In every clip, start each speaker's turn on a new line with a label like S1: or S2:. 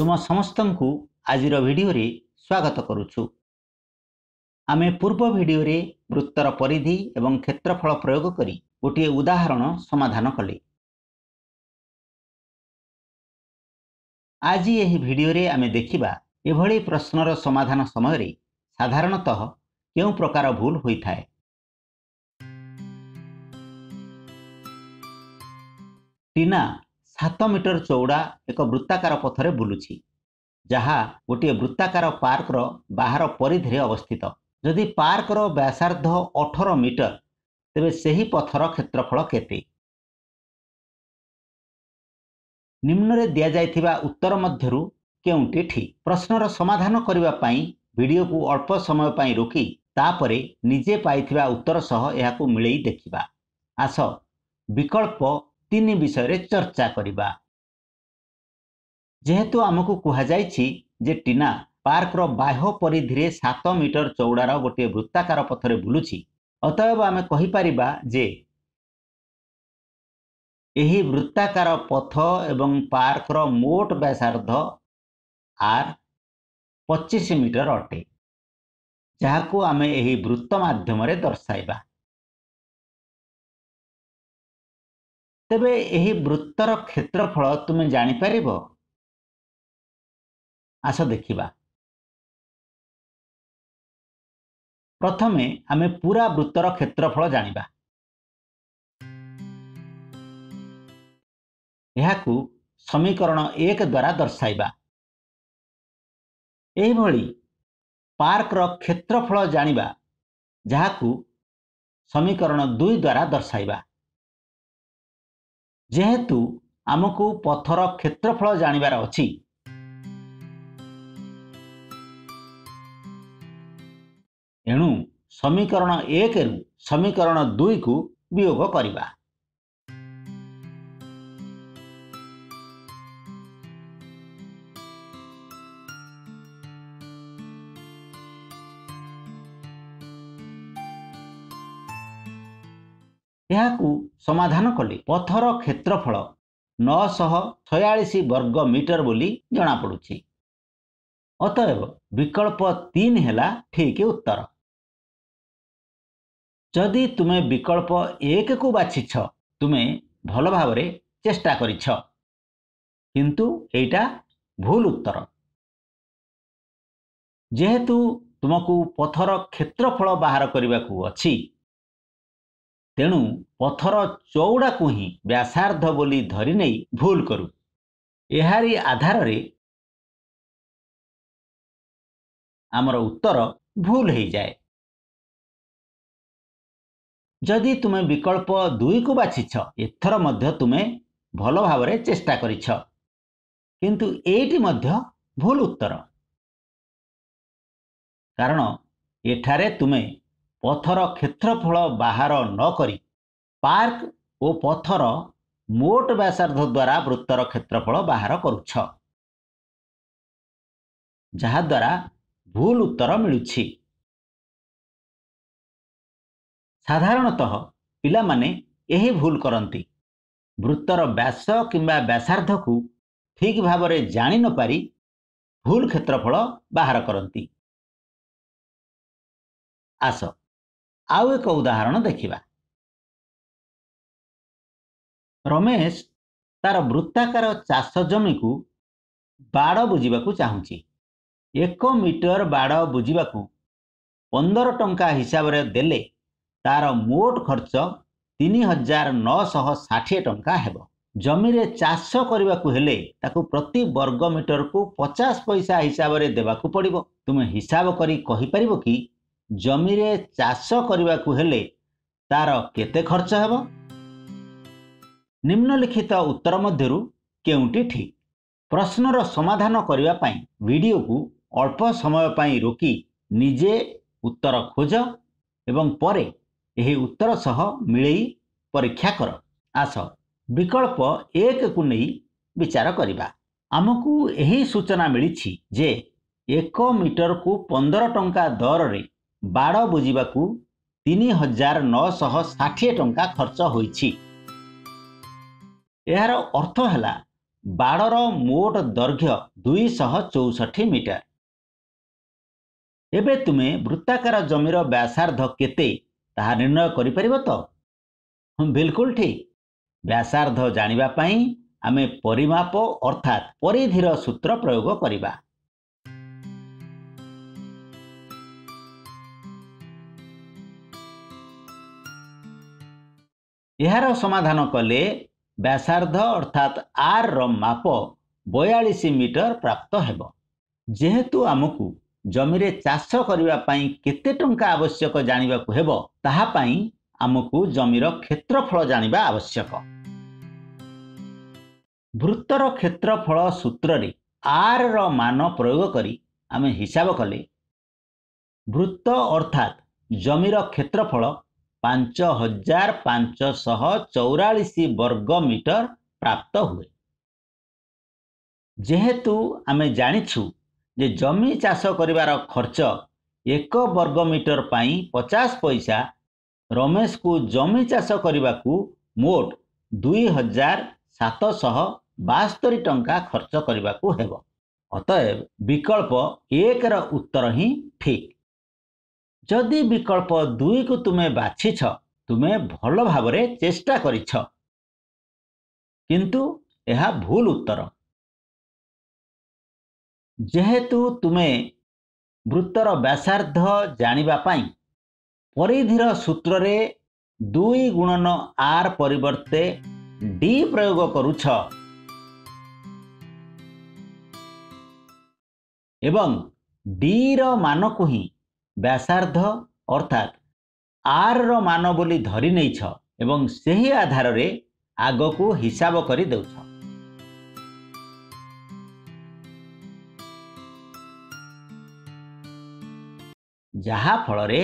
S1: ତୁମ ସମସ୍ତଙ୍କୁ ଆଜିର ଭିଡ଼ିଓରେ ସ୍ୱାଗତ କରୁଛୁ ଆମେ ପୂର୍ବ ଭିଡ଼ିଓରେ ବୃତ୍ତର ପରିଧି ଏବଂ କ୍ଷେତ୍ରଫଳ ପ୍ରୟୋଗ କରି ଗୋଟିଏ ଉଦାହରଣ ସମାଧାନ କଲେ ଆଜି ଏହି ଭିଡ଼ିଓରେ ଆମେ ଦେଖିବା ଏଭଳି ପ୍ରଶ୍ନର ସମାଧାନ ସମୟରେ ସାଧାରଣତଃ କେଉଁ ପ୍ରକାର ଭୁଲ ହୋଇଥାଏ ଟିନା ସାତ ମିଟର ଚଉଡ଼ା ଏକ ବୃତ୍ତାକାର ପଥରେ ବୁଲୁଛି ଯାହା ଗୋଟିଏ ବୃତ୍ତାକାର ପାର୍କର ବାହାର ପରିଧିରେ ଅବସ୍ଥିତ ଯଦି ପାର୍କର ବ୍ୟାସାର୍ଦ୍ଧ ଅଠର ମିଟର ତେବେ ସେହି ପଥର କ୍ଷେତ୍ରଫଳ କେତେ ନିମ୍ନରେ ଦିଆଯାଇଥିବା ଉତ୍ତର ମଧ୍ୟରୁ କେଉଁଟି ଠିକ୍ ପ୍ରଶ୍ନର ସମାଧାନ କରିବା ପାଇଁ ଭିଡ଼ିଓକୁ ଅଳ୍ପ ସମୟ ପାଇଁ ରୋକି ତାପରେ ନିଜେ ପାଇଥିବା ଉତ୍ତର ସହ ଏହାକୁ ମିଳେଇ ଦେଖିବା ଆସ ବିକଳ୍ପ ତିନି ବିଷୟରେ ଚର୍ଚ୍ଚା କରିବା ଯେହେତୁ ଆମକୁ କୁହାଯାଇଛି ଯେ ଟିନା ପାର୍କର ବାହ୍ୟ ପରିଧିରେ ସାତ ମିଟର ଚଉଡ଼ାର ଗୋଟିଏ ବୃତ୍ତାକାର ପଥରେ ବୁଲୁଛି ଅତଏବ ଆମେ କହିପାରିବା ଯେ ଏହି ବୃତ୍ତାକାର ପଥ ଏବଂ ପାର୍କର ମୋଟ ବ୍ୟାସାର୍ଦ୍ଧ ଆର୍
S2: ପଚିଶ ମିଟର ଅଟେ ଯାହାକୁ ଆମେ ଏହି ବୃତ୍ତ ମାଧ୍ୟମରେ ଦର୍ଶାଇବା ତେବେ ଏହି ବୃତ୍ତର କ୍ଷେତ୍ରଫଳ ତୁମେ ଜାଣିପାରିବ ଆସ ଦେଖିବା ପ୍ରଥମେ ଆମେ ପୁରା ବୃତ୍ତର କ୍ଷେତ୍ରଫଳ ଜାଣିବା
S1: ଏହାକୁ ସମୀକରଣ ଏକ ଦ୍ୱାରା ଦର୍ଶାଇବା ଏହିଭଳି ପାର୍କର କ୍ଷେତ୍ରଫଳ ଜାଣିବା ଯାହାକୁ ସମୀକରଣ ଦୁଇ ଦ୍ୱାରା ଦର୍ଶାଇବା ଯେହେତୁ ଆମକୁ ପଥର କ୍ଷେତ୍ରଫଳ ଜାଣିବାର ଅଛି ଏଣୁ ସମୀକରଣ ଏକରୁ ସମୀକରଣ ଦୁଇକୁ ବିୟୋଗ କରିବା ଏହାକୁ ସମାଧାନ କଲେ ପଥର କ୍ଷେତ୍ରଫଳ ନଅଶହ ଛୟାଳିଶ ବର୍ଗ ମିଟର ବୋଲି ଜଣାପଡ଼ୁଛି ଅତଏବ ବିକଳ୍ପ ତିନି ହେଲା ଠିକ୍ ଉତ୍ତର ଯଦି ତୁମେ ବିକଳ୍ପ ଏକକୁ ବାଛିଛ ତୁମେ ଭଲ ଭାବରେ ଚେଷ୍ଟା କରିଛ କିନ୍ତୁ ଏଇଟା ଭୁଲ ଉତ୍ତର ଯେହେତୁ ତୁମକୁ ପଥର କ୍ଷେତ୍ରଫଳ ବାହାର କରିବାକୁ ଅଛି
S2: ତେଣୁ ପଥର ଚଉଡ଼ାକୁ ହିଁ ବ୍ୟାସାର୍ଦ୍ଧ ବୋଲି ଧରି ନେଇ ଭୁଲ କରୁ ଏହାରି ଆଧାରରେ ଆମର ଉତ୍ତର ଭୁଲ ହୋଇଯାଏ ଯଦି ତୁମେ ବିକଳ୍ପ ଦୁଇକୁ ବାଛିଛ ଏଥର ମଧ୍ୟ ତୁମେ
S1: ଭଲ ଭାବରେ ଚେଷ୍ଟା କରିଛ କିନ୍ତୁ ଏଇଟି ମଧ୍ୟ ଭୁଲ ଉତ୍ତର କାରଣ ଏଠାରେ ତୁମେ ପଥର କ୍ଷେତ୍ରଫଳ ବାହାର ନ କରି ପାର୍କ ଓ ପଥର ମୋଟ ବ୍ୟାସାର୍ଦ୍ଧ
S2: ଦ୍ୱାରା ବୃତ୍ତର କ୍ଷେତ୍ରଫଳ ବାହାର କରୁଛ ଯାହାଦ୍ୱାରା ଭୁଲ ଉତ୍ତର ମିଳୁଛି ସାଧାରଣତଃ ପିଲାମାନେ ଏହି ଭୁଲ କରନ୍ତି ବୃତ୍ତର ବ୍ୟାସ କିମ୍ବା ବ୍ୟାସାର୍ଦ୍ଧକୁ ଠିକ୍ ଭାବରେ ଜାଣି ନ ପାରି ଭୁଲ କ୍ଷେତ୍ରଫଳ ବାହାର କରନ୍ତି ଆସ ଆଉ ଏକ ଉଦାହରଣ ଦେଖିବା ରମେଶ ତାର ବୃତ୍ତାକାର ଚାଷ ଜମିକୁ ବାଡ଼ ବୁଝିବାକୁ ଚାହୁଁଛି
S1: ଏକ ମିଟର ବାଡ଼ ବୁଝିବାକୁ ପନ୍ଦର ଟଙ୍କା ହିସାବରେ ଦେଲେ ତାର ମୋଟ ଖର୍ଚ୍ଚ ତିନି ହଜାର ନଅଶହ ଷାଠିଏ ଟଙ୍କା ହେବ ଜମିରେ ଚାଷ କରିବାକୁ ହେଲେ ତାକୁ ପ୍ରତି ବର୍ଗ ମିଟରକୁ ପଚାଶ ପଇସା ହିସାବରେ ଦେବାକୁ ପଡ଼ିବ ତୁମେ ହିସାବ କରି କହିପାରିବ କି ଜମିରେ ଚାଷ କରିବାକୁ ହେଲେ ତା'ର କେତେ ଖର୍ଚ୍ଚ ହେବ ନିମ୍ନଲିଖିତ ଉତ୍ତର ମଧ୍ୟରୁ କେଉଁଟି ଠିକ୍ ପ୍ରଶ୍ନର ସମାଧାନ କରିବା ପାଇଁ ଭିଡ଼ିଓକୁ ଅଳ୍ପ ସମୟ ପାଇଁ ରୋକି ନିଜେ ଉତ୍ତର ଖୋଜ ଏବଂ ପରେ ଏହି ଉତ୍ତର ସହ ମିଳେଇ ପରୀକ୍ଷା କର ଆସ ବିକଳ୍ପ ଏକକୁ ନେଇ ବିଚାର କରିବା ଆମକୁ ଏହି ସୂଚନା ମିଳିଛି ଯେ ଏକ ମିଟରକୁ ପନ୍ଦର ଟଙ୍କା ଦରରେ ବାଡ଼ ବୁଝିବାକୁ ତିନି ହଜାର ନଅଶହ ଷାଠିଏ ଟଙ୍କା ଖର୍ଚ୍ଚ ହୋଇଛି ଏହାର ଅର୍ଥ ହେଲା ବାଡ଼ର ମୋଟ ଦୈର୍ଘ୍ୟ ଦୁଇଶହ ଚଉଷଠି ମିଟର ଏବେ ତୁମେ ବୃତ୍ତାକାର ଜମିର ବ୍ୟାସାର୍ଦ୍ଧ କେତେ ତାହା ନିର୍ଣ୍ଣୟ କରିପାରିବ ତ ବିଲକୁଲ ଠିକ୍ ବ୍ୟାସାର୍ଦ୍ଧ ଜାଣିବା ପାଇଁ ଆମେ ପରିମାପ ଅର୍ଥାତ୍ ପରିଧିର ସୂତ୍ର ପ୍ରୟୋଗ କରିବା ଏହାର ସମାଧାନ କଲେ ବ୍ୟାସାର୍ଦ୍ଧ ଅର୍ଥାତ୍ ଆର୍ର ମାପ ବୟାଳିଶ ମିଟର ପ୍ରାପ୍ତ ହେବ ଯେହେତୁ ଆମକୁ ଜମିରେ ଚାଷ କରିବା ପାଇଁ କେତେ ଟଙ୍କା ଆବଶ୍ୟକ ଜାଣିବାକୁ ହେବ ତାହା ପାଇଁ ଆମକୁ ଜମିର କ୍ଷେତ୍ରଫଳ ଜାଣିବା ଆବଶ୍ୟକ ବୃତ୍ତର କ୍ଷେତ୍ରଫଳ ସୂତ୍ରରେ ଆର୍ର ମାନ ପ୍ରୟୋଗ କରି ଆମେ ହିସାବ କଲେ ବୃତ୍ତ ଅର୍ଥାତ୍ ଜମିର କ୍ଷେତ୍ରଫଳ ପାଞ୍ଚ ହଜାର ପାଞ୍ଚଶହ ଚଉରାଳିଶ ବର୍ଗ ମିଟର ପ୍ରାପ୍ତ ହୁଏ ଯେହେତୁ ଆମେ ଜାଣିଛୁ ଯେ ଜମି ଚାଷ କରିବାର ଖର୍ଚ୍ଚ ଏକ ବର୍ଗ ମିଟର ପାଇଁ ପଚାଶ ପଇସା ରମେଶକୁ ଜମି ଚାଷ କରିବାକୁ ମୋଟ ଦୁଇ ହଜାର ସାତଶହ ବାସ୍ତରି ଟଙ୍କା ଖର୍ଚ୍ଚ କରିବାକୁ ହେବ ଅତଏବ ବିକଳ୍ପ ଏକର ଉତ୍ତର ହିଁ ଠିକ୍ ଯଦି ବିକଳ୍ପ ଦୁଇକୁ ତୁମେ ବାଛିଛ ତୁମେ ଭଲ ଭାବରେ ଚେଷ୍ଟା କରିଛ କିନ୍ତୁ ଏହା ଭୁଲ ଉତ୍ତର ଯେହେତୁ ତୁମେ ବୃତ୍ତର ବ୍ୟାସାର୍ଦ୍ଧ ଜାଣିବା ପାଇଁ ପରିଧିର ସୂତ୍ରରେ ଦୁଇ ଗୁଣନ ଆର୍ ପରିବର୍ତ୍ତେ ଡି ପ୍ରୟୋଗ କରୁଛ ଏବଂ ଡିର ମାନକୁ ହିଁ ବ୍ୟାସାର୍ଦ୍ଧ ଅର୍ଥାତ୍ ଆର୍ର ମାନ ବୋଲି ଧରି ନେଇଛ ଏବଂ ସେହି ଆଧାରରେ ଆଗକୁ ହିସାବ କରି ଦେଉଛ ଯାହାଫଳରେ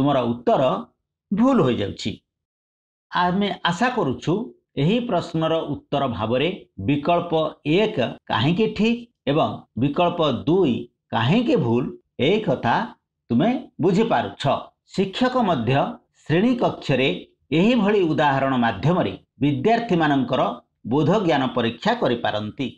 S1: ତୁମର ଉତ୍ତର ଭୁଲ ହୋଇଯାଉଛି ଆମେ ଆଶା କରୁଛୁ ଏହି ପ୍ରଶ୍ନର ଉତ୍ତର ଭାବରେ ବିକଳ୍ପ ଏକ କାହିଁକି ଠିକ୍ ଏବଂ ବିକଳ୍ପ ଦୁଇ କାହିଁକି ଭୁଲ ଏହି କଥା ତୁମେ ବୁଝିପାରୁଛ ଶିକ୍ଷକ ମଧ୍ୟ ଶ୍ରେଣୀ କକ୍ଷରେ ଏହିଭଳି ଉଦାହରଣ ମାଧ୍ୟମରେ ବିଦ୍ୟାର୍ଥୀମାନଙ୍କର ବୋଧଜ୍ଞାନ ପରୀକ୍ଷା କରିପାରନ୍ତି